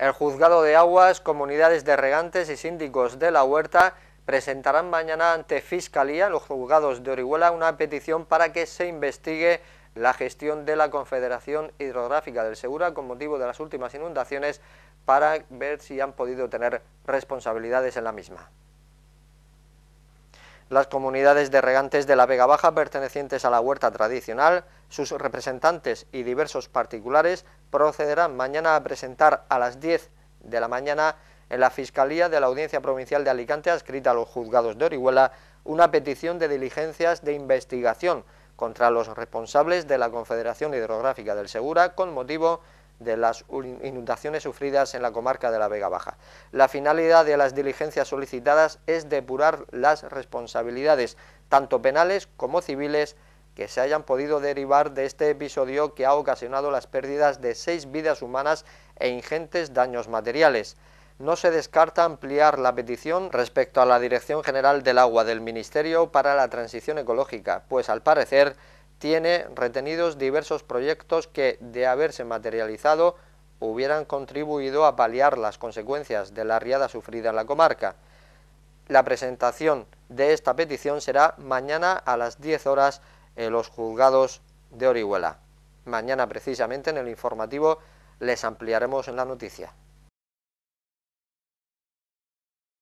El Juzgado de Aguas, comunidades de regantes y síndicos de la huerta presentarán mañana ante Fiscalía, los juzgados de Orihuela, una petición para que se investigue la gestión de la Confederación Hidrográfica del Segura con motivo de las últimas inundaciones para ver si han podido tener responsabilidades en la misma las comunidades de regantes de la Vega Baja pertenecientes a la huerta tradicional, sus representantes y diversos particulares procederán mañana a presentar a las 10 de la mañana en la Fiscalía de la Audiencia Provincial de Alicante, adscrita a los juzgados de Orihuela, una petición de diligencias de investigación contra los responsables de la Confederación Hidrográfica del Segura con motivo de las inundaciones sufridas en la comarca de la Vega Baja. La finalidad de las diligencias solicitadas es depurar las responsabilidades, tanto penales como civiles, que se hayan podido derivar de este episodio que ha ocasionado las pérdidas de seis vidas humanas e ingentes daños materiales. No se descarta ampliar la petición respecto a la Dirección General del Agua del Ministerio para la Transición Ecológica, pues al parecer tiene retenidos diversos proyectos que, de haberse materializado, hubieran contribuido a paliar las consecuencias de la riada sufrida en la comarca. La presentación de esta petición será mañana a las 10 horas en los juzgados de Orihuela. Mañana precisamente en el informativo les ampliaremos en la noticia.